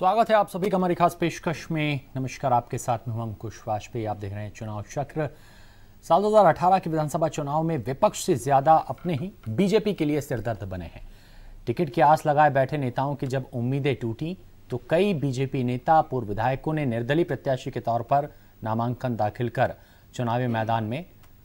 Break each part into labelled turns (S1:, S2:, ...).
S1: स्वागत है आप सभी का हमारी खास पेशकश में नमस्कार आपके साथ में हूं अंकुश वाजपेयी आप देख रहे हैं चुनाव चक्र साल 2018 के विधानसभा चुनाव में विपक्ष से ज्यादा अपने ही बीजेपी के लिए सिरदर्द बने हैं टिकट की आस लगाए बैठे नेताओं की जब उम्मीदें टूटी तो कई बीजेपी नेता पूर्व विधायकों ने निर्दलीय प्रत्याशी के तौर पर नामांकन दाखिल कर चुनावी मैदान में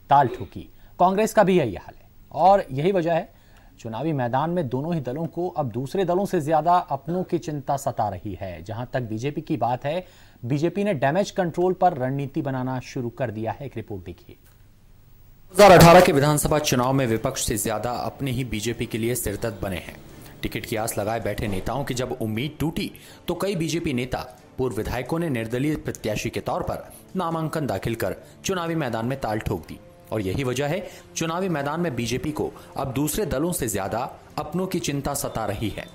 S1: ताल ठोकी कांग्रेस का भी यही हाल है और यही वजह है चुनावी मैदान में दोनों ही दलों को अब दूसरे दलों से ज्यादा अपनों की चिंता सता रही है जहां तक बीजेपी की बात है बीजेपी ने डैमेज कंट्रोल पर रणनीति बनाना शुरू कर दिया है एक रिपोर्ट देखिए 2018 के विधानसभा चुनाव में विपक्ष से ज्यादा अपने ही बीजेपी के लिए सिरदर्द बने हैं टिकट की आस लगाए बैठे नेताओं की जब उम्मीद टूटी तो कई बीजेपी नेता पूर्व विधायकों ने निर्दलीय प्रत्याशी के तौर पर नामांकन दाखिल कर चुनावी मैदान में ताल ठोक दी और यही वजह है चुनावी मैदान में बीजेपी को अब दूसरे दलों से ज्यादा अपनों की चिंता सता रही है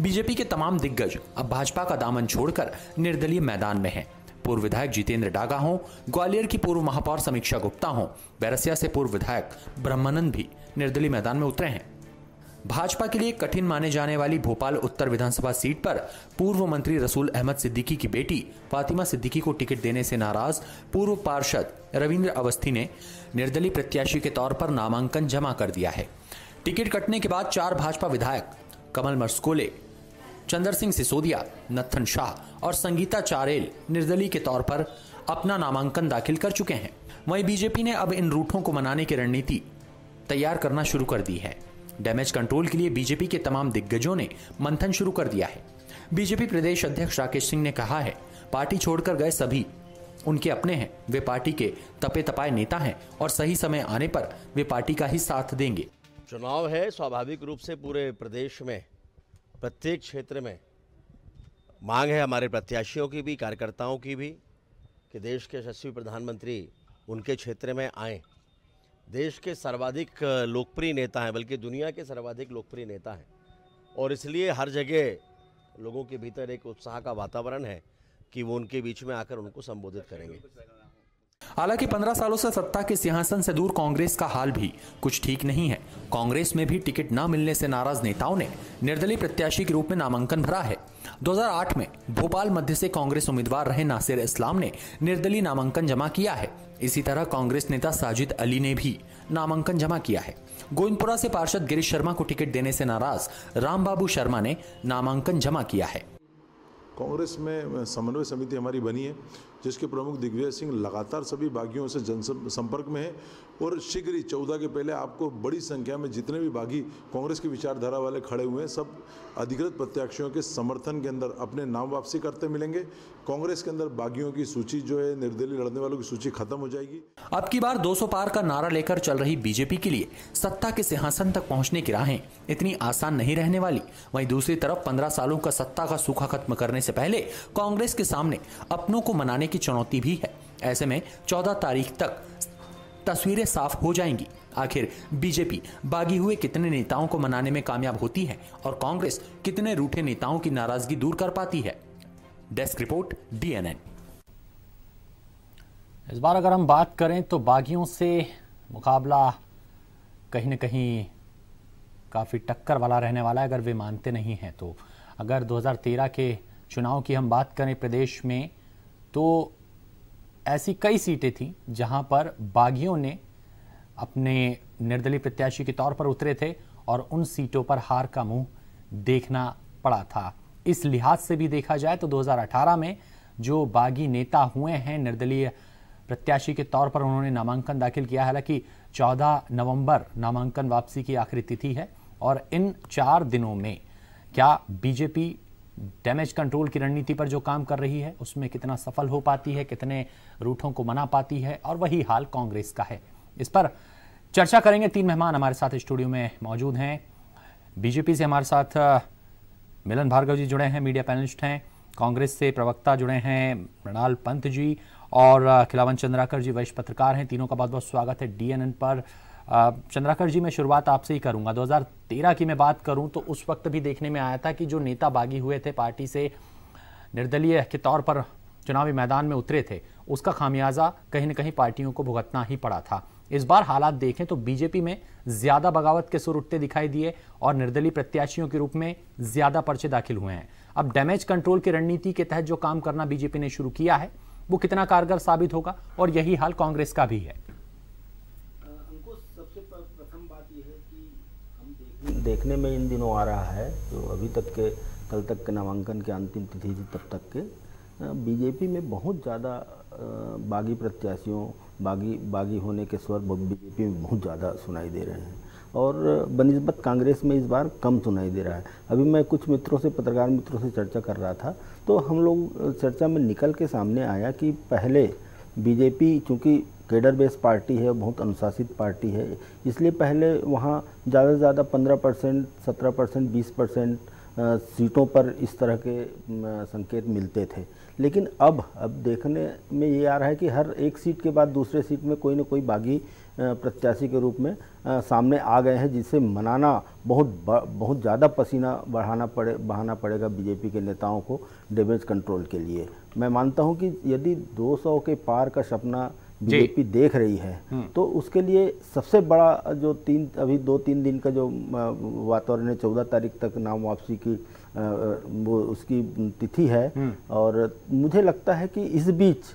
S1: बीजेपी के तमाम दिग्गज अब भाजपा का दामन छोड़कर निर्दलीय मैदान में हैं पूर्व विधायक जितेंद्र डागा हों ग्वालियर की पूर्व महापौर समीक्षा गुप्ता हों बैरसिया से पूर्व विधायक ब्रह्मानंद भी निर्दलीय मैदान में उतरे हैं भाजपा के लिए कठिन माने जाने वाली भोपाल उत्तर विधानसभा सीट पर पूर्व मंत्री रसूल अहमद सिद्दीकी की बेटी फातिमा सिद्दीकी को टिकट देने से नाराज पूर्व पार्षद रविंद्र अवस्थी ने निर्दलीय प्रत्याशी के तौर पर नामांकन जमा कर दिया है टिकट कटने के बाद चार भाजपा विधायक कमल मरसकोले चंद्र सिंह सिसोदिया नथन शाह और संगीता चारेल निर्दलीय के तौर पर अपना नामांकन दाखिल कर चुके हैं वहीं बीजेपी ने अब इन रूठों को मनाने की रणनीति तैयार करना शुरू कर दी है डैमेज कंट्रोल के लिए बीजेपी के तमाम दिग्गजों ने मंथन शुरू कर दिया है बीजेपी प्रदेश अध्यक्ष राकेश सिंह ने कहा है पार्टी छोड़कर गए सभी उनके अपने हैं वे पार्टी के तपे तपाए नेता हैं और सही समय आने पर वे पार्टी का ही साथ देंगे
S2: चुनाव है स्वाभाविक रूप से पूरे प्रदेश में प्रत्येक क्षेत्र में
S1: मांग है हमारे प्रत्याशियों
S2: की भी कार्यकर्ताओं की भी कि देश के यशस्वी प्रधानमंत्री उनके क्षेत्र में आए देश के सर्वाधिक लोकप्रिय नेता हैं बल्कि दुनिया के सर्वाधिक लोकप्रिय नेता हैं और इसलिए हर जगह लोगों के भीतर एक उत्साह का वातावरण है कि वो उनके बीच में आकर उनको संबोधित करेंगे
S1: हालांकि 15 सालों से सत्ता के सिंहासन से दूर कांग्रेस का हाल भी कुछ ठीक नहीं है कांग्रेस में भी टिकट न मिलने से नाराज नेताओं ने निर्दलीय प्रत्याशी के रूप में नामांकन भरा है 2008 में भोपाल मध्य से कांग्रेस उम्मीदवार रहे नासिर इस्लाम ने निर्दलीय नामांकन जमा किया है इसी तरह कांग्रेस नेता साजिद अली ने भी नामांकन जमा किया है गोविंदपुरा से पार्षद गिरीश शर्मा को टिकट देने से नाराज रामबाबू शर्मा ने नामांकन जमा किया है
S3: कांग्रेस में समन्वय समिति हमारी बनी है जिसके प्रमुख दिग्विजय सिंह लगातार सभी बागियों से जनसंपर्क में है और शीघ्र ही चौदह के पहले आपको बड़ी संख्या में जितने भी बागी कांग्रेस की विचारधारा वाले खड़े हुए हैं सब अधिकृत प्रत्याशियों के समर्थन के अंदर अपने नाम वापसी करते मिलेंगे कांग्रेस के अंदर बागियों की सूची जो है निर्दलीय लड़ने वालों की सूची खत्म हो जाएगी
S1: अब की बार दो पार का नारा लेकर चल रही बीजेपी के लिए सत्ता के सिंहासन तक पहुँचने की राहें इतनी आसान नहीं रहने वाली वही दूसरी तरफ पंद्रह सालों का सत्ता का सूखा खत्म करने से पहले कांग्रेस के सामने अपनों को मनाने की चुनौती भी है ऐसे में 14 तारीख तक तस्वीरें साफ हो जाएंगी आखिर बीजेपी बागी हुए कितने नेताओं को मनाने में कामयाब होती है और कांग्रेस कितने रूठे नेताओं की नाराजगी दूर कर पाती है डेस्क रिपोर्ट डीएनएन इस बार अगर हम बात करें तो बागियों से मुकाबला कहीं ना कहीं काफ़ी टक्कर वाला रहने वाला है अगर वे मानते नहीं हैं तो अगर 2013 के चुनाव की हम बात करें प्रदेश में तो ऐसी कई सीटें थीं जहां पर बागियों ने अपने निर्दलीय प्रत्याशी के तौर पर उतरे थे और उन सीटों पर हार का मुंह देखना पड़ा था इस लिहाज से भी देखा जाए तो 2018 में जो बागी नेता हुए हैं निर्दलीय प्रत्याशी के तौर पर उन्होंने नामांकन दाखिल किया हालांकि 14 नवंबर नामांकन वापसी की आखिरी तिथि है और इन चार दिनों में क्या बीजेपी डैमेज कंट्रोल की रणनीति पर जो काम कर रही है उसमें कितना सफल हो पाती है कितने रूठों को मना पाती है और वही हाल कांग्रेस का है इस पर चर्चा करेंगे तीन मेहमान हमारे साथ स्टूडियो में मौजूद हैं बीजेपी से हमारे साथ मिलन भार्गव जी जुड़े हैं मीडिया पैनलिस्ट हैं कांग्रेस से प्रवक्ता जुड़े हैं मृणाल पंत जी और खिलावन चंद्राकर जी वरिष्ठ पत्रकार हैं तीनों का बहुत बहुत स्वागत है डीएनएन पर चंद्राकर जी मैं शुरुआत आपसे ही करूंगा 2013 की मैं बात करूं तो उस वक्त भी देखने में आया था कि जो नेता बागी हुए थे पार्टी से निर्दलीय के तौर पर चुनावी मैदान में उतरे थे उसका खामियाजा कहीं ना कहीं पार्टियों को भुगतना ही पड़ा था इस बार हालात देखें तो बीजेपी में ज्यादा बगावत के सुर उठते दिखाई दिए और निर्दलीय प्रत्याशियों के रूप में ज्यादा पर्चे दाखिल हुए हैं अब डैमेज कंट्रोल की रणनीति के तहत जो काम करना बीजेपी ने शुरू किया है वो कितना कारगर साबित होगा और यही हाल कांग्रेस का भी है
S2: देखने में इन दिनों आ रहा है जो तो अभी तक के कल तक के नामांकन के अंतिम तिथि थी तब तक के बीजेपी में बहुत ज़्यादा बागी प्रत्याशियों बागी बागी होने के स्वर बीजेपी में बहुत ज़्यादा सुनाई दे रहे हैं और बनस्बत कांग्रेस में इस बार कम सुनाई दे रहा है अभी मैं कुछ मित्रों से पत्रकार मित्रों से चर्चा कर रहा था तो हम लोग चर्चा में निकल के सामने आया कि पहले बीजेपी चूँकि केडर बेस्ड पार्टी है बहुत अनुशासित पार्टी है इसलिए पहले वहाँ ज़्यादा से ज़्यादा पंद्रह परसेंट सत्रह परसेंट बीस परसेंट सीटों पर इस तरह के संकेत मिलते थे लेकिन अब अब देखने में ये आ रहा है कि हर एक सीट के बाद दूसरे सीट में कोई ना कोई बागी प्रत्याशी के रूप में सामने आ गए हैं जिसे मनाना बहुत बहुत ज़्यादा पसीना बढ़ाना पड़े बहाना पड़ेगा बीजेपी के नेताओं को डेमेज कंट्रोल के लिए मैं मानता हूं कि यदि 200 के पार का सपना बीजेपी देख रही है हम्म। तो उसके लिए सबसे बड़ा जो तीन अभी दो तीन दिन का जो वातावरण है चौदह तारीख तक नाम वापसी की वो उसकी तिथि है हम्म। और मुझे लगता है कि इस बीच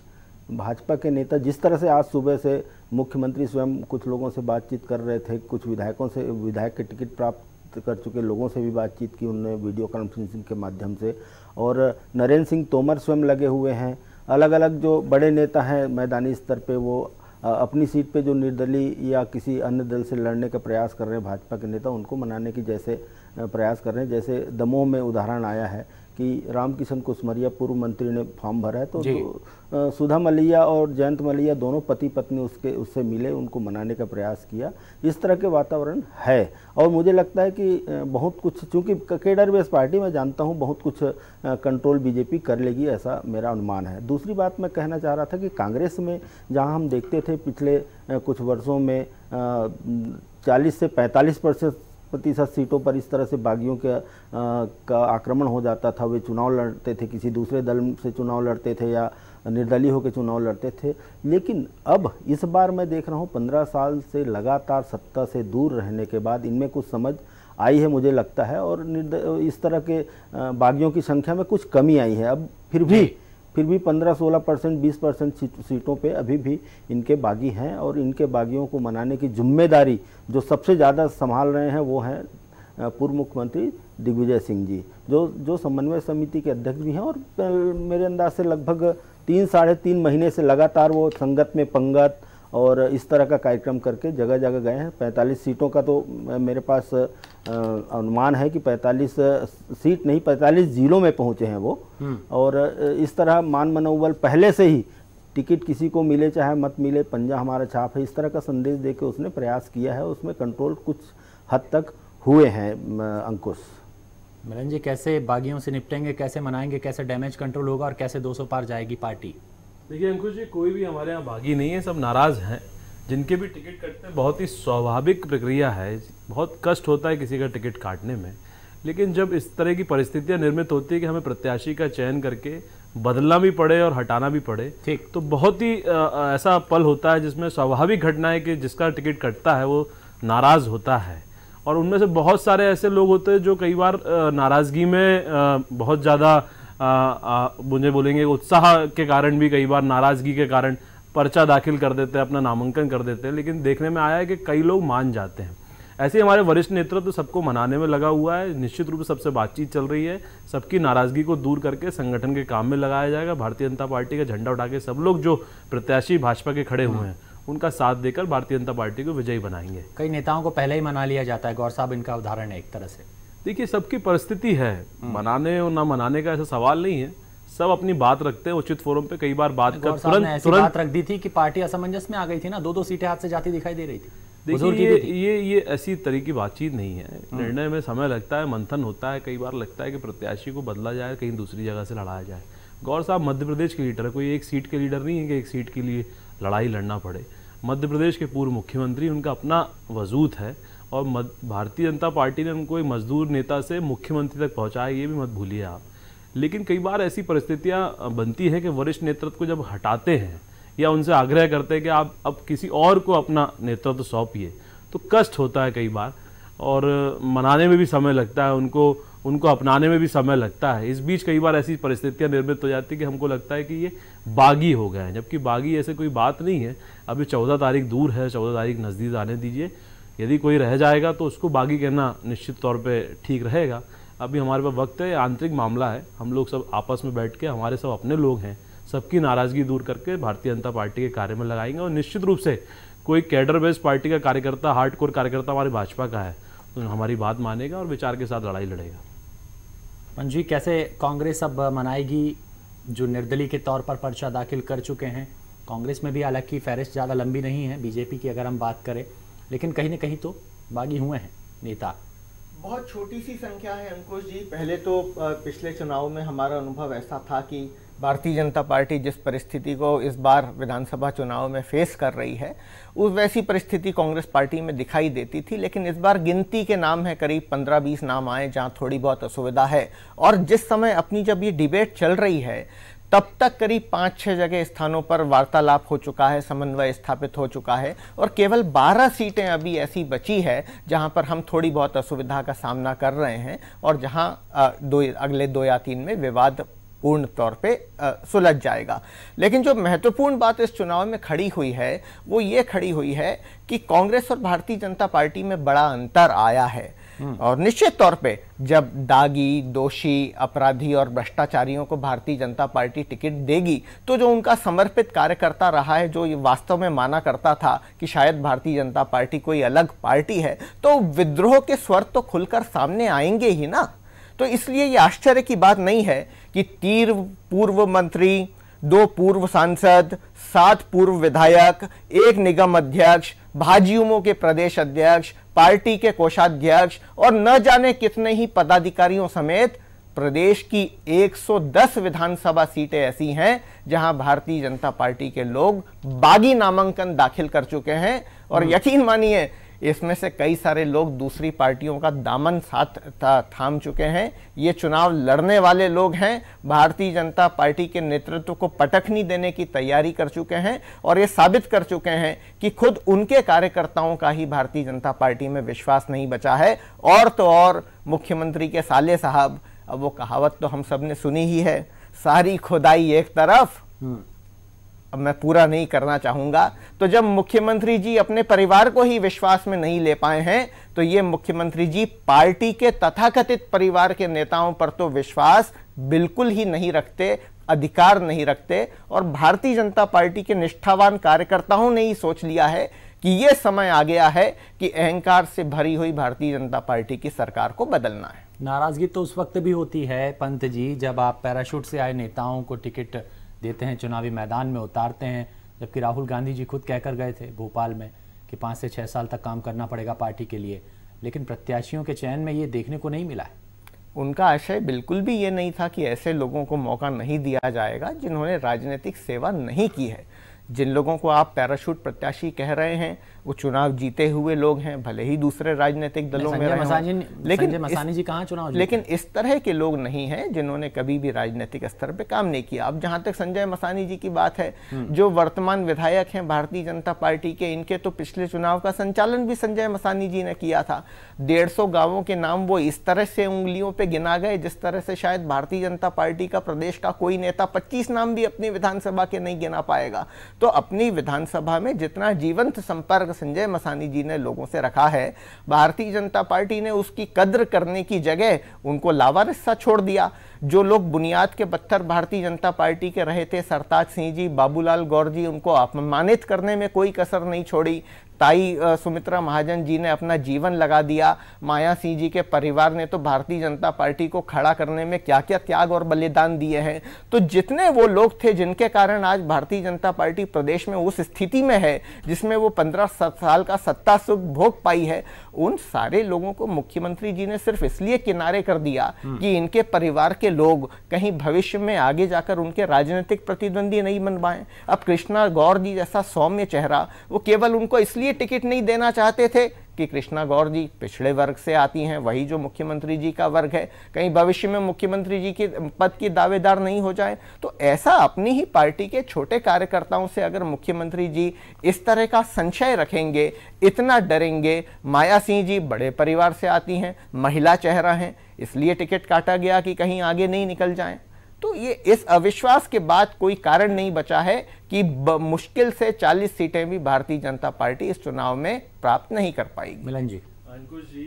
S2: भाजपा के नेता जिस तरह से आज सुबह से मुख्यमंत्री स्वयं कुछ लोगों से बातचीत कर रहे थे कुछ विधायकों से विधायक के टिकट प्राप्त कर चुके लोगों से भी बातचीत की उनने वीडियो कॉन्फ्रेंसिंग के माध्यम से और नरेंद्र सिंह तोमर स्वयं लगे हुए हैं अलग अलग जो बड़े नेता हैं मैदानी स्तर पे वो अपनी सीट पे जो निर्दलीय या किसी अन्य दल से लड़ने का प्रयास कर रहे हैं भाजपा के नेता उनको मनाने की जैसे प्रयास कर रहे हैं जैसे दमोह में उदाहरण आया है कि राम किशन कुसमरिया पूर्व मंत्री ने फॉर्म भरा है तो, तो सुधा मलिया और जयंत मलिया दोनों पति पत्नी उसके उससे मिले उनको मनाने का प्रयास किया इस तरह के वातावरण है और मुझे लगता है कि बहुत कुछ चूँकि केडर बेस पार्टी मैं जानता हूँ बहुत कुछ कंट्रोल बीजेपी कर लेगी ऐसा मेरा अनुमान है दूसरी बात मैं कहना चाह रहा था कि कांग्रेस में जहाँ हम देखते थे पिछले कुछ वर्षों में चालीस से पैंतालीस परसेंट प्रतिशत सीटों पर इस तरह से बागियों के आ, का आक्रमण हो जाता था वे चुनाव लड़ते थे किसी दूसरे दल से चुनाव लड़ते थे या निर्दलीय होकर चुनाव लड़ते थे लेकिन अब इस बार मैं देख रहा हूँ पंद्रह साल से लगातार सत्ता से दूर रहने के बाद इनमें कुछ समझ आई है मुझे लगता है और इस तरह के बागियों की संख्या में कुछ कमी आई है अब फिर भी फिर भी 15-16 परसेंट बीस परसेंट सीटों पे अभी भी इनके बागी हैं और इनके बागियों को मनाने की जिम्मेदारी जो सबसे ज़्यादा संभाल रहे हैं वो हैं पूर्व मुख्यमंत्री दिग्विजय सिंह जी जो जो समन्वय समिति के अध्यक्ष भी हैं और मेरे अंदाज से लगभग तीन साढ़े तीन महीने से लगातार वो संगत में पंगत और इस तरह का कार्यक्रम करके जगह जगह गए हैं 45 सीटों का तो मेरे पास अनुमान है कि 45 सीट नहीं 45 जिलों में पहुंचे हैं वो हम्म। और इस तरह मान मनोबल पहले से ही टिकट किसी को मिले चाहे मत मिले पंजा हमारा छाप है इस तरह का संदेश के उसने प्रयास किया है उसमें कंट्रोल कुछ हद तक हुए हैं
S3: अंकुश
S1: मिलन जी कैसे बागियों से निपटेंगे कैसे मनाएंगे कैसे डैमेज कंट्रोल होगा और कैसे 200
S3: पार जाएगी पार्टी देखिए अंकुश जी कोई भी हमारे यहाँ बागी नहीं है सब नाराज़ हैं जिनके भी टिकट कटते हैं बहुत ही स्वाभाविक प्रक्रिया है बहुत कष्ट होता है किसी का टिकट काटने में लेकिन जब इस तरह की परिस्थितियां निर्मित होती है कि हमें प्रत्याशी का चयन करके बदलना भी पड़े और हटाना भी पड़े ठीक तो बहुत ही ऐसा पल होता है जिसमें स्वाभाविक घटना है कि जिसका टिकट कटता है वो नाराज़ होता है और उनमें से बहुत सारे ऐसे लोग होते हैं जो कई बार नाराज़गी में बहुत ज़्यादा मुझे बोलेंगे उत्साह के कारण भी कई बार नाराज़गी के कारण पर्चा दाखिल कर देते हैं अपना नामांकन कर देते हैं लेकिन देखने में आया है कि कई लोग मान जाते हैं ऐसे हमारे वरिष्ठ नेतृत्व तो सबको मनाने में लगा हुआ है निश्चित रूप से सबसे बातचीत चल रही है सबकी नाराजगी को दूर करके संगठन के काम में लगाया जाएगा भारतीय जनता पार्टी का झंडा उठा के सब लोग जो प्रत्याशी भाजपा के खड़े हुए हैं उनका साथ देकर भारतीय जनता पार्टी को विजयी बनाएंगे
S1: कई नेताओं को पहले ही मना लिया जाता है गौर साहब इनका उदाहरण है एक तरह से
S3: देखिए सबकी परिस्थिति है हम्म। मनाने और ना मनाने का ऐसा सवाल नहीं है सब अपनी बात रखते हैं उचित फोरम पे कई बार बात कर तुरंत तुरंत
S1: रख दी थी कि पार्टी असमंजस में आ गई थी ना दो दो सीटें हाथ से जाती दिखाई दे रही थी
S3: देखिए ये, ये ये ऐसी तरह की बातचीत नहीं है हम्म। निर्णय में समय लगता है मंथन होता है कई बार लगता है कि प्रत्याशी को बदला जाए कहीं दूसरी जगह से लड़ाया जाए गौर साहब मध्य प्रदेश के लीडर कोई एक सीट के लीडर नहीं है कि एक सीट के लिए लड़ाई लड़ना पड़े मध्य प्रदेश के पूर्व मुख्यमंत्री उनका अपना वजूद है और भारतीय जनता पार्टी ने उनको एक मजदूर नेता से मुख्यमंत्री तक पहुंचाया ये भी मत भूलिए आप लेकिन कई बार ऐसी परिस्थितियाँ बनती है कि वरिष्ठ नेतृत्व को जब हटाते हैं या उनसे आग्रह करते हैं कि आप अब किसी और को अपना नेतृत्व सौंपिए तो कष्ट होता है कई बार और मनाने में भी समय लगता है उनको उनको अपनाने में भी समय लगता है इस बीच कई बार ऐसी परिस्थितियां निर्मित हो जाती है कि हमको लगता है कि ये बागी हो गए हैं जबकि बागी ऐसे कोई बात नहीं है अभी चौदह तारीख दूर है चौदह तारीख नज़दीक आने दीजिए यदि कोई रह जाएगा तो उसको बागी कहना निश्चित तौर पे ठीक रहेगा अभी हमारे पास वक्त है आंतरिक मामला है हम लोग सब आपस में बैठ के हमारे सब अपने लोग हैं सबकी नाराज़गी दूर करके भारतीय जनता पार्टी के कार्य में लगाएंगे और निश्चित रूप से कोई कैडर बेस्ड पार्टी का कार्यकर्ता हार्ड कोर कार्यकर्ता हमारे भाजपा का है तो हमारी बात मानेगा और विचार के साथ लड़ाई लड़ेगा
S1: मंजी कैसे कांग्रेस अब मनाएगी जो निर्दलीय के तौर पर पर्चा दाखिल कर चुके हैं कांग्रेस में भी हालांकि फहरिस्त ज़्यादा लंबी नहीं है बीजेपी की अगर हम बात करें लेकिन कहीं ना कहीं तो बागी हुए हैं नेता
S4: बहुत छोटी सी संख्या है अंकुश जी पहले तो पिछले चुनाव में हमारा अनुभव ऐसा था कि भारतीय जनता पार्टी जिस परिस्थिति को इस बार विधानसभा चुनाव में फेस कर रही है उस वैसी परिस्थिति कांग्रेस पार्टी में दिखाई देती थी लेकिन इस बार गिनती के नाम है करीब 15-20 नाम आए जहां थोड़ी बहुत असुविधा है और जिस समय अपनी जब ये डिबेट चल रही है तब तक करीब पाँच छः जगह स्थानों पर वार्तालाप हो चुका है समन्वय स्थापित हो चुका है और केवल 12 सीटें अभी ऐसी बची है जहां पर हम थोड़ी बहुत असुविधा का सामना कर रहे हैं और जहां दो अगले दो या तीन में विवाद पूर्ण तौर पे सुलझ जाएगा लेकिन जो महत्वपूर्ण बात इस चुनाव में खड़ी हुई है वो ये खड़ी हुई है कि कांग्रेस और भारतीय जनता पार्टी में बड़ा अंतर आया है और निश्चित तौर पे जब दागी दोषी अपराधी और भ्रष्टाचारियों को भारतीय जनता पार्टी टिकट देगी तो जो उनका समर्पित कार्यकर्ता रहा है जो ये वास्तव में माना करता था कि शायद भारतीय जनता पार्टी कोई अलग पार्टी है तो विद्रोह के स्वर तो खुलकर सामने आएंगे ही ना तो इसलिए ये आश्चर्य की बात नहीं है कि तीर पूर्व मंत्री दो पूर्व सांसद सात पूर्व विधायक एक निगम अध्यक्ष भाजयुमो के प्रदेश अध्यक्ष पार्टी के कोषाध्यक्ष और न जाने कितने ही पदाधिकारियों समेत प्रदेश की 110 विधानसभा सीटें ऐसी हैं जहां भारतीय जनता पार्टी के लोग बागी नामांकन दाखिल कर चुके हैं और हम्म। यकीन मानिए इसमें से कई सारे लोग दूसरी पार्टियों का दामन साथ था, थाम चुके हैं ये चुनाव लड़ने वाले लोग हैं भारतीय जनता पार्टी के नेतृत्व को पटखनी देने की तैयारी कर चुके हैं और ये साबित कर चुके हैं कि खुद उनके कार्यकर्ताओं का ही भारतीय जनता पार्टी में विश्वास नहीं बचा है और तो और मुख्यमंत्री के साले साहब अब वो कहावत तो हम सब ने सुनी ही है सारी खुदाई एक तरफ हम्म। अब मैं पूरा नहीं करना चाहूँगा तो जब मुख्यमंत्री जी अपने परिवार को ही विश्वास में नहीं ले पाए हैं तो ये मुख्यमंत्री जी पार्टी के तथाकथित परिवार के नेताओं पर तो विश्वास बिल्कुल ही नहीं रखते अधिकार नहीं रखते और भारतीय जनता पार्टी के निष्ठावान कार्यकर्ताओं ने ही सोच लिया है कि ये समय आ गया है कि अहंकार से भरी हुई भारतीय जनता पार्टी की सरकार को बदलना
S1: है नाराजगी तो उस वक्त भी होती है पंत जी जब आप पैराशूट से आए नेताओं को टिकट देते हैं चुनावी मैदान में उतारते हैं जबकि राहुल गांधी जी खुद कहकर गए थे भोपाल में कि पाँच से छः साल तक काम करना पड़ेगा पार्टी के लिए लेकिन प्रत्याशियों के चयन में ये देखने को नहीं मिला है उनका आशय बिल्कुल भी ये नहीं था कि ऐसे लोगों को मौका नहीं दिया जाएगा
S4: जिन्होंने राजनीतिक सेवा नहीं की है जिन लोगों को आप पैराशूट प्रत्याशी कह रहे हैं वो चुनाव जीते हुए लोग हैं भले ही दूसरे राजनीतिक दलों में लेकिन मसानी
S1: जी कहाँ चुनाव लेकिन
S4: इस तरह के लोग नहीं हैं जिन्होंने कभी भी राजनीतिक स्तर पर काम नहीं किया अब जहां तक संजय मसानी जी की बात है हम्म। जो वर्तमान विधायक हैं भारतीय जनता पार्टी के इनके तो पिछले चुनाव का संचालन भी संजय मसानी जी ने किया था डेढ़ सौ के नाम वो इस तरह से उंगलियों पर गिना गए जिस तरह से शायद भारतीय जनता पार्टी का प्रदेश का कोई नेता पच्चीस नाम भी अपनी विधानसभा के नहीं गिना पाएगा तो अपनी विधानसभा में जितना जीवंत संपर्क संजय मसानी जी ने लोगों से रखा है भारतीय जनता पार्टी ने उसकी कद्र करने की जगह उनको लावारिस्सा छोड़ दिया जो लोग बुनियाद के पत्थर भारतीय जनता पार्टी के रहे थे सरताज सिंह जी बाबूलाल गौर जी उनको अपमानित करने में कोई कसर नहीं छोड़ी ताई सुमित्रा महाजन जी ने अपना जीवन लगा दिया माया सिंह जी के परिवार ने तो भारतीय जनता पार्टी को खड़ा करने में क्या क्या त्याग और बलिदान दिए हैं तो जितने वो लोग थे जिनके कारण आज भारतीय जनता पार्टी प्रदेश में उस स्थिति में है जिसमें वो पंद्रह साल का सत्ता सुख भोग पाई है उन सारे लोगों को मुख्यमंत्री जी ने सिर्फ इसलिए किनारे कर दिया कि इनके परिवार के लोग कहीं भविष्य में आगे जाकर उनके राजनीतिक प्रतिद्वंदी नहीं बनवाए अब कृष्णा गौर जी जैसा सौम्य चेहरा वो केवल उनको इसलिए टिकट नहीं देना चाहते थे कि कृष्णा गौर जी पिछड़े वर्ग से आती हैं वही जो मुख्यमंत्री जी का वर्ग है कहीं भविष्य में मुख्यमंत्री जी के पद की दावेदार नहीं हो जाए तो ऐसा अपनी ही पार्टी के छोटे कार्यकर्ताओं से अगर मुख्यमंत्री जी इस तरह का संशय रखेंगे इतना डरेंगे माया सिंह जी बड़े परिवार से आती हैं महिला चेहरा हैं इसलिए टिकट काटा गया कि कहीं आगे नहीं निकल जाएं तो ये इस अविश्वास के बाद कोई कारण नहीं बचा है कि मुश्किल से 40 सीटें भी भारतीय जनता पार्टी इस
S3: चुनाव में प्राप्त नहीं कर पाएगी मिलन जी अंकुश जी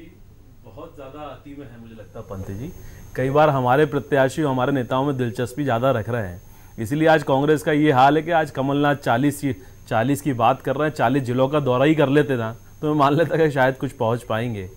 S3: बहुत ज़्यादा अति में है मुझे लगता है पंत जी कई बार हमारे प्रत्याशी हमारे नेताओं में दिलचस्पी ज़्यादा रख रहे हैं इसीलिए आज कांग्रेस का ये हाल है कि आज कमलनाथ चालीस की चालीस की बात कर रहे हैं चालीस जिलों का दौरा ही कर लेते ना तो मैं मान लेता कि शायद कुछ पहुँच पाएंगे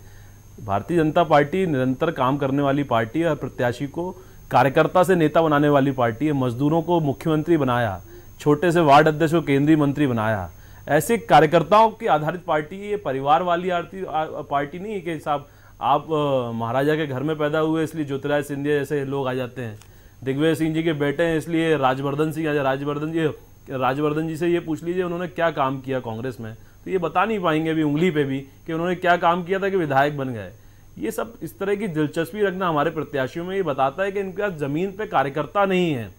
S3: भारतीय जनता पार्टी निरंतर काम करने वाली पार्टी और प्रत्याशी को कार्यकर्ता से नेता बनाने वाली पार्टी है मजदूरों को मुख्यमंत्री बनाया छोटे से वार्ड अध्यक्ष को केंद्रीय मंत्री बनाया ऐसे कार्यकर्ताओं की आधारित पार्टी ये परिवार वाली आरती पार्टी नहीं है कि साहब आप महाराजा के घर में पैदा हुए इसलिए ज्योतिराज सिंधिया जैसे लोग आ जाते हैं दिग्विजय सिंह जी के बेटे हैं इसलिए राजवर्धन सिंह राजवर्धन जी राजवर्धन जी से ये पूछ लीजिए उन्होंने क्या काम किया कांग्रेस में तो ये बता नहीं पाएंगे अभी उंगली पे भी कि उन्होंने क्या काम किया था कि विधायक बन गए ये सब इस तरह की दिलचस्पी रखना हमारे प्रत्याशियों में ये बताता है कि इनके पास जमीन पे कार्यकर्ता नहीं है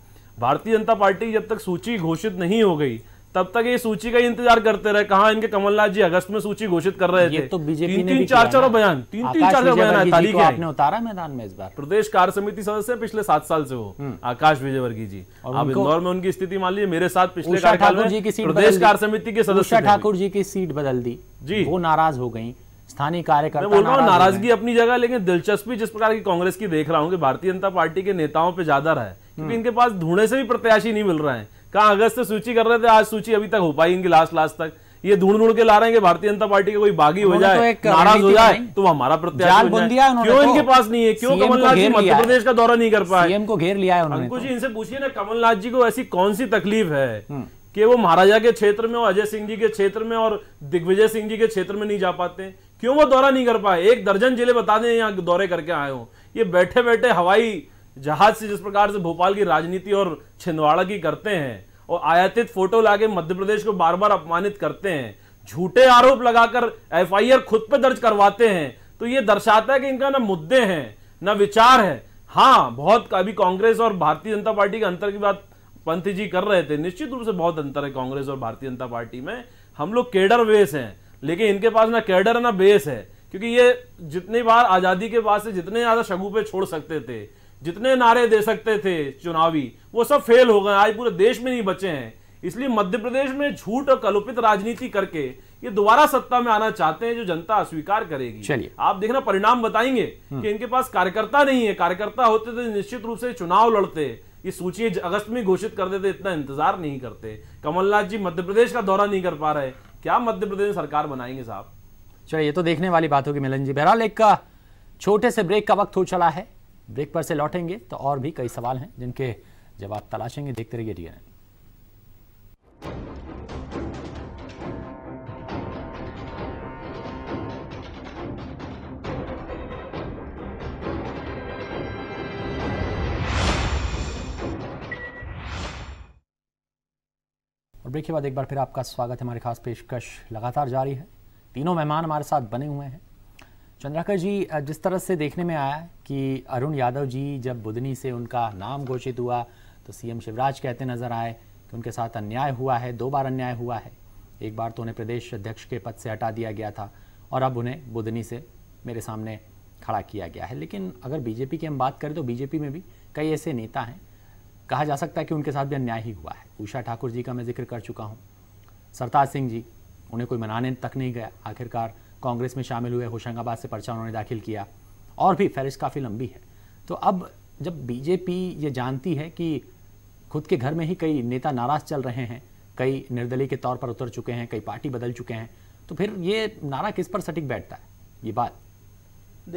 S3: भारतीय जनता पार्टी जब तक सूची घोषित नहीं हो गई तब तक ये सूची का इंतजार करते रहे कहा इनके कमलनाथ जी अगस्त में सूची घोषित कर रहे थे तो बीजेपी तीन, तीन चार चार बयान तीन तीन चार चार बयान तारीख आपने
S1: उतारा मैदान में इस बार
S3: प्रदेश कार्य समिति सदस्य पिछले सात साल से हो हम्म। आकाश विजयवर्गीय जी आप इंदौर में उनकी स्थिति मान लीजिए मेरे साथ पिछले ठाकुर जी की प्रदेश कार्य समिति के सदस्य ठाकुर
S1: जी की सीट बदल दी जी वो नाराज हो गई स्थानीय कार्यकर्ता बोल रहा हूँ नाराजगी
S3: अपनी जगह लेकिन दिलचस्पी जिस प्रकार की कांग्रेस की देख रहा हूँ कि भारतीय जनता पार्टी के नेताओं पे ज्यादा रहा है क्योंकि हम्म। इनके पास धुणे से भी प्रत्याशी नहीं मिल रहे हैं कहा अगस्त से सूची कर रहे थे आज सूची अभी तक हो पाई इनकी लास्ट लास्ट तक ये ढूंढ ढूंढ के ला रहे हैं कि भारतीय जनता पार्टी का कोई बागी हो जाए तो नाराज हो जाए तो हमारा प्रत्याशी क्यों तो। इनके पास नहीं है क्यों कमलनाथ जी मध्य प्रदेश का दौरा नहीं कर पाए को घेर लिया है उन्होंने जी तो। इनसे पूछिए ना कमलनाथ जी को ऐसी कौन सी तकलीफ है हम्म। कि वो महाराजा के क्षेत्र में और अजय सिंह जी के क्षेत्र में और दिग्विजय सिंह जी के क्षेत्र में नहीं जा पाते क्यों वो दौरा नहीं कर पाए एक दर्जन जिले बता दें यहाँ दौरे करके आए हो ये बैठे बैठे हवाई जहाज से जिस प्रकार से भोपाल की राजनीति और छिंदवाड़ा की करते हैं और आयातित फोटो लाके मध्य प्रदेश को बार बार अपमानित करते हैं झूठे आरोप लगाकर एफ खुद पर दर्ज करवाते हैं तो ये दर्शाता है कि इनका ना मुद्दे हैं ना विचार है हाँ बहुत अभी कांग्रेस और भारतीय जनता पार्टी के अंतर की बात पंथ जी कर रहे थे निश्चित रूप से बहुत अंतर है कांग्रेस और भारतीय जनता पार्टी में हम लोग केडर बेस हैं लेकिन इनके पास ना कैडर ना बेस है क्योंकि ये जितनी बार आज़ादी के बाद से जितने ज़्यादा पे छोड़ सकते थे जितने नारे दे सकते थे चुनावी वो सब फेल हो गए आज पूरे देश में नहीं बचे हैं इसलिए मध्य प्रदेश में झूठ और कलुपित राजनीति करके ये दोबारा सत्ता में आना चाहते हैं जो जनता अस्वीकार करेगी आप देखना परिणाम बताएंगे हम्म। कि इनके पास कार्यकर्ता नहीं है कार्यकर्ता होते थे तो निश्चित रूप से चुनाव लड़ते ये सूची अगस्त में घोषित कर देते इतना इंतजार नहीं करते कमलनाथ जी मध्य प्रदेश का दौरा नहीं कर पा रहे क्या मध्य प्रदेश में सरकार बनाएंगे साहब
S1: चलिए ये तो देखने वाली बात होगी मिलन जी बहरहाल एक छोटे से ब्रेक का वक्त हो चला है ब्रेक पर से लौटेंगे तो और भी कई सवाल हैं जिनके जवाब तलाशेंगे देखते रहिए डीएनएन ब्रेक के बाद एक बार फिर आपका स्वागत है हमारे खास पेशकश लगातार जारी है तीनों मेहमान हमारे साथ बने हुए हैं चंद्राकर जी जिस तरह से देखने में आया कि अरुण यादव जी जब बुधनी से उनका नाम घोषित हुआ तो सीएम शिवराज कहते नजर आए कि उनके साथ अन्याय हुआ है दो बार अन्याय हुआ है एक बार तो उन्हें प्रदेश अध्यक्ष के पद से हटा दिया गया था और अब उन्हें बुधनी से मेरे सामने खड़ा किया गया है लेकिन अगर बीजेपी की हम बात करें तो बीजेपी में भी कई ऐसे नेता हैं कहा जा सकता है कि उनके साथ भी अन्याय ही हुआ है उषा ठाकुर जी का मैं जिक्र कर चुका हूँ सरताज सिंह जी उन्हें कोई मनाने तक नहीं गया आखिरकार कांग्रेस में शामिल हुए होशंगाबाद से पर्चा उन्होंने दाखिल किया और भी फहरिश काफ़ी लंबी है तो अब जब बीजेपी ये जानती है कि खुद के घर में ही कई नेता नाराज़ चल रहे हैं कई निर्दलीय के तौर पर उतर चुके हैं कई पार्टी बदल चुके हैं तो फिर ये नारा किस पर सटीक बैठता है ये बात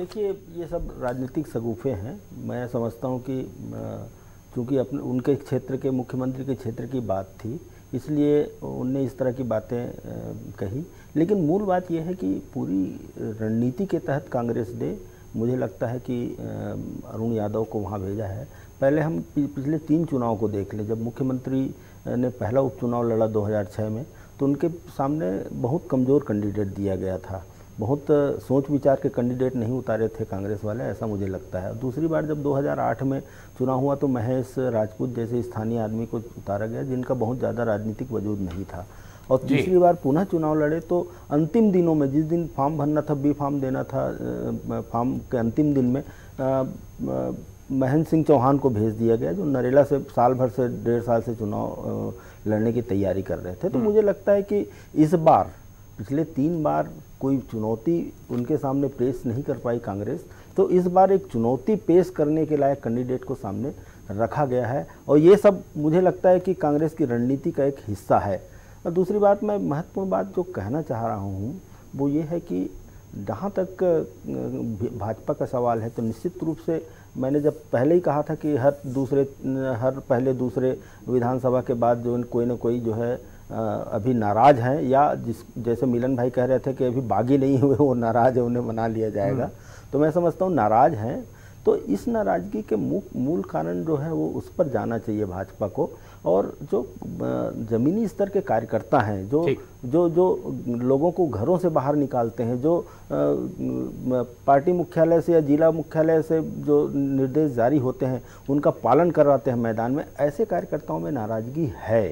S2: देखिए ये सब राजनीतिक सगूफे हैं मैं समझता हूँ कि क्योंकि अपने उनके क्षेत्र के मुख्यमंत्री के क्षेत्र की बात थी इसलिए उनने इस तरह की बातें कही लेकिन मूल बात यह है कि पूरी रणनीति के तहत कांग्रेस ने मुझे लगता है कि अरुण यादव को वहाँ भेजा है पहले हम पिछले तीन चुनाव को देख लें जब मुख्यमंत्री ने पहला उपचुनाव लड़ा 2006 में तो उनके सामने बहुत कमज़ोर कैंडिडेट दिया गया था बहुत सोच विचार के कैंडिडेट नहीं उतारे थे कांग्रेस वाले ऐसा मुझे लगता है दूसरी बार जब 2008 में चुनाव हुआ तो महेश राजपूत जैसे स्थानीय आदमी को उतारा गया जिनका बहुत ज़्यादा राजनीतिक वजूद नहीं था और तीसरी बार पुनः चुनाव लड़े तो अंतिम दिनों में जिस दिन फॉर्म भरना था बी फॉर्म देना था फॉर्म के अंतिम दिन में महेंद्र सिंह चौहान को भेज दिया गया जो नरेला से साल भर से डेढ़ साल से चुनाव लड़ने की तैयारी कर रहे थे तो हम्म। मुझे लगता है कि इस बार पिछले तीन बार कोई चुनौती उनके सामने पेश नहीं कर पाई कांग्रेस तो इस बार एक चुनौती पेश करने के लायक कैंडिडेट को सामने रखा गया है और ये सब मुझे लगता है कि कांग्रेस की रणनीति का एक हिस्सा है और दूसरी बात मैं महत्वपूर्ण बात जो कहना चाह रहा हूँ वो ये है कि जहाँ तक भाजपा का सवाल है तो निश्चित रूप से मैंने जब पहले ही कहा था कि हर दूसरे हर पहले दूसरे विधानसभा के बाद जो कोई ना कोई जो है अभी नाराज़ हैं या जिस जैसे मिलन भाई कह रहे थे कि अभी बागी नहीं हुए वो नाराज़ है उन्हें मना लिया जाएगा हम्म। तो मैं समझता हूँ नाराज़ हैं तो इस नाराज़गी के मूल कारण जो है वो उस पर जाना चाहिए भाजपा को और जो ज़मीनी स्तर के कार्यकर्ता हैं जो जो जो लोगों को घरों से बाहर निकालते हैं जो पार्टी मुख्यालय से या जिला मुख्यालय से जो निर्देश जारी होते हैं उनका पालन करवाते हैं मैदान में ऐसे कार्यकर्ताओं में नाराज़गी है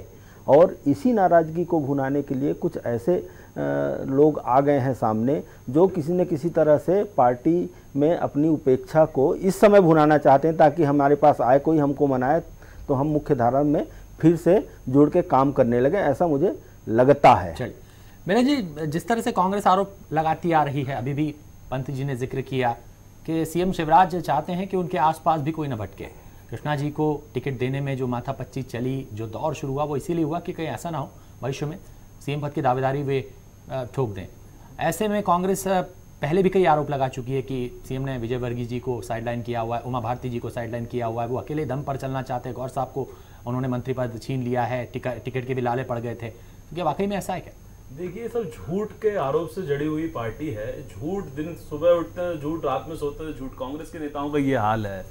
S2: और इसी नाराज़गी को भुनाने के लिए कुछ ऐसे लोग आ गए हैं सामने जो किसी न किसी तरह से पार्टी में अपनी उपेक्षा को इस समय भुनाना चाहते हैं ताकि हमारे पास आए कोई हमको मनाए तो हम मुख्य धारा में फिर से जुड़ के काम करने लगे ऐसा मुझे लगता है
S1: मैंने जी जिस तरह से कांग्रेस आरोप लगाती आ रही है अभी भी पंत जी ने जिक्र किया कि सीएम शिवराज चाहते हैं कि उनके आसपास भी कोई न भटके कृष्णा जी को टिकट देने में जो माथा पच्ची चली जो दौर शुरू हुआ वो इसीलिए हुआ कि कहीं ऐसा ना हो भविष्य में सीएम पद की दावेदारी वे ठोक दें ऐसे में कांग्रेस पहले भी कई आरोप लगा चुकी है कि सीएम ने विजय वर्गीय जी को साइडलाइन किया हुआ है उमा भारती जी को साइडलाइन किया हुआ है वो अकेले दम पर चलना चाहते हैं गौर साहब को उन्होंने मंत्री पद छीन लिया है टिकट के भी लाले पड़ गए थे तो क्या वाकई में ऐसा है क्या
S3: देखिए सब झूठ के आरोप से जड़ी हुई पार्टी है झूठ दिन सुबह उठते हैं झूठ रात में सोते हैं झूठ कांग्रेस के नेताओं का ये हाल है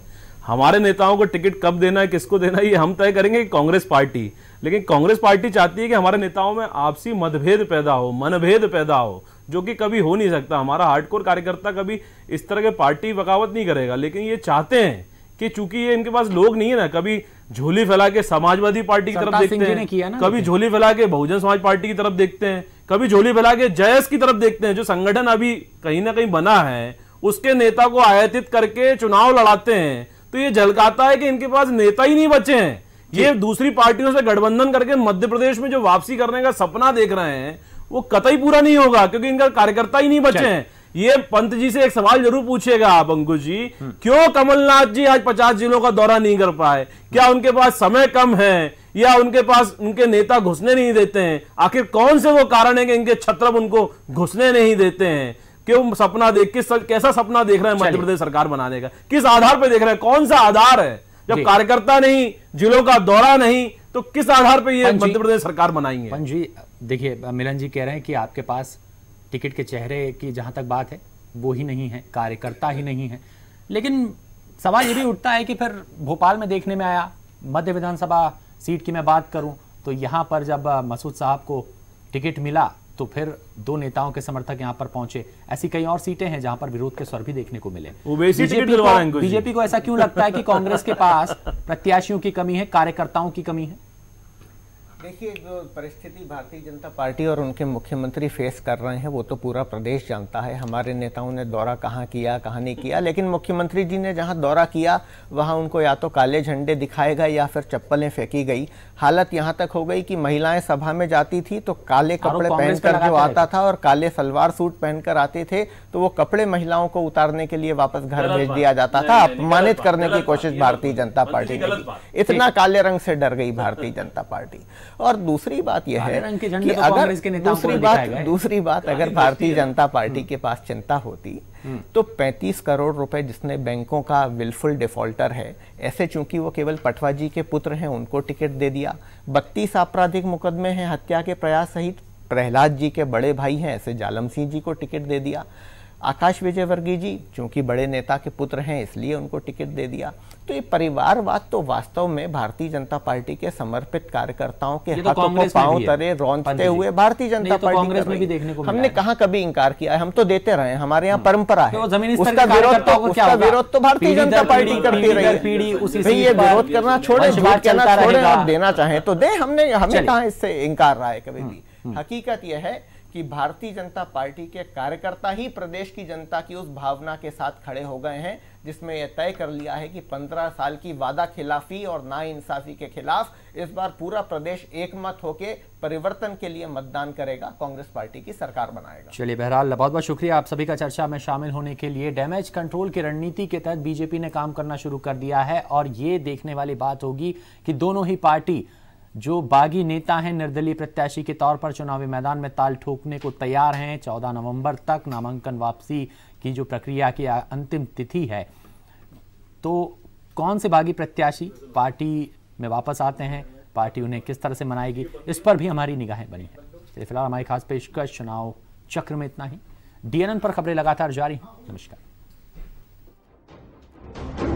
S3: हमारे नेताओं को टिकट कब देना है किसको देना है ये हम तय करेंगे कांग्रेस पार्टी लेकिन कांग्रेस पार्टी चाहती है कि हमारे नेताओं में आपसी मतभेद पैदा हो मनभेद पैदा हो जो कि कभी हो नहीं सकता हमारा हार्डकोर कार्यकर्ता कभी इस तरह के पार्टी बगावत नहीं करेगा लेकिन ये चाहते हैं कि चूंकि ये इनके पास लोग नहीं है ना कभी झोली फैला के समाजवादी पार्टी की तरफ देखते हैं कभी झोली फैला के बहुजन समाज पार्टी की तरफ देखते हैं कभी झोली फैला के जयस की तरफ देखते हैं जो संगठन अभी कहीं ना कहीं बना है उसके नेता को आयातित करके चुनाव लड़ाते हैं तो ये झलकाता है कि इनके पास नेता ही नहीं बचे हैं ये दूसरी पार्टियों से गठबंधन करके मध्य प्रदेश में जो वापसी करने का सपना देख रहे हैं वो कतई पूरा नहीं होगा क्योंकि इनका कार्यकर्ता ही नहीं बचे हैं ये पंत जी से एक सवाल जरूर पूछेगा आप अंकुश जी हम्म। क्यों कमलनाथ जी आज पचास जिलों का दौरा नहीं कर पाए क्या उनके पास समय कम है या उनके पास उनके नेता घुसने नहीं देते हैं आखिर कौन से वो कारण है कि इनके छत्रप उनको घुसने नहीं देते हैं कि वो सपना देख किस कैसा सपना देख रहा है मध्य प्रदेश सरकार बनाने का किस आधार पर देख रहे हैं कौन सा आधार है जब कार्यकर्ता नहीं जिलों का दौरा नहीं तो किस आधार पर ये मध्य प्रदेश सरकार बनाएंगे
S1: जी देखिए मिलन जी कह रहे हैं कि आपके पास टिकट के चेहरे की जहां तक बात है वो ही नहीं है कार्यकर्ता ही नहीं है लेकिन सवाल ये भी उठता है कि फिर भोपाल में देखने में आया मध्य विधानसभा सीट की मैं बात करूं तो यहां पर जब मसूद साहब को टिकट मिला तो फिर दो नेताओं के समर्थक यहाँ पर पहुंचे ऐसी कई और सीटें हैं जहां पर विरोध के स्वर भी देखने को मिले बीजेपी को, बीजेपी को ऐसा क्यों लगता है कि कांग्रेस के पास प्रत्याशियों की कमी है कार्यकर्ताओं की कमी है
S4: देखिए जो परिस्थिति भारतीय जनता
S1: पार्टी और उनके
S4: मुख्यमंत्री फेस कर रहे हैं वो तो पूरा प्रदेश जानता है हमारे नेताओं ने दौरा कहाँ किया कहाँ नहीं किया लेकिन मुख्यमंत्री जी ने जहाँ दौरा किया वहाँ उनको या तो काले झंडे दिखाए गए या फिर चप्पलें फेंकी गई हालत यहाँ तक हो गई कि महिलाएं सभा में जाती थी तो काले कपड़े पहनकर जो आता था और काले सलवार सूट पहनकर आते थे तो वो कपड़े महिलाओं को उतारने के लिए वापस घर भेज दिया जाता था अपमानित करने की कोशिश भारतीय जनता तो पार्टी ने इतना काले रंग से डर गई भारतीय जनता पार्टी और दूसरी बात यह है कि तो अगर दूसरी बात दूसरी बात अगर भारतीय जनता हम्म। पार्टी के पास चिंता होती हम्म। तो 35 करोड़ रुपए जिसने बैंकों का विलफुल डिफॉल्टर है ऐसे चूंकि वो केवल पटवा जी के पुत्र हैं उनको टिकट दे दिया बत्तीस आपराधिक मुकदमे हैं हत्या के प्रयास सहित प्रहलाद जी के बड़े भाई हैं ऐसे जालम सिंह जी को टिकट दे दिया आकाश विजयवर्गीय जी चूंकि बड़े नेता के पुत्र हैं इसलिए उनको टिकट दे दिया तो ये परिवारवाद तो वास्तव में भारतीय जनता पार्टी के समर्पित कार्यकर्ताओं के तो हाथों को पांव तरे रौंदते हुए भारतीय जनता तो पार्टी में भी देखने को हमने कहा कभी इंकार किया है हम तो देते रहे हमारे यहाँ हाँ। परंपरा है तो उसका विरोध तो उसका विरोध तो भारतीय जनता पार्टी करती रही ये विरोध करना छोड़े कहना छोड़े आप देना चाहें तो दे हमने हमने कहा इससे इंकार रहा है कभी हम्म, भी हम्म। हकीकत यह है कि भारतीय जनता पार्टी के कार्यकर्ता ही प्रदेश की जनता की उस भावना के साथ खड़े हो गए हैं जिसमें यह तय कर लिया है कि 15 साल की वादा खिलाफी और नाइंसाफी के खिलाफ इस बार पूरा प्रदेश एकमत होकर परिवर्तन के लिए मतदान करेगा कांग्रेस पार्टी की सरकार बनाएगा
S1: चलिए बहरहाल बहुत बहुत शुक्रिया आप सभी का चर्चा में शामिल होने के लिए डैमेज कंट्रोल की रणनीति के तहत बीजेपी ने काम करना शुरू कर दिया है और ये देखने वाली बात होगी कि दोनों ही पार्टी जो बागी नेता हैं निर्दलीय प्रत्याशी के तौर पर चुनावी मैदान में ताल ठोकने को तैयार हैं 14 नवंबर तक नामांकन वापसी की जो प्रक्रिया की अंतिम तिथि है तो कौन से बागी प्रत्याशी पार्टी में वापस आते हैं पार्टी उन्हें किस तरह से मनाएगी इस पर भी हमारी निगाहें बनी हैं फिलहाल हमारी खास पेशकश चुनाव चक्र में इतना ही डीएनएन पर खबरें लगातार जारी हैं नमस्कार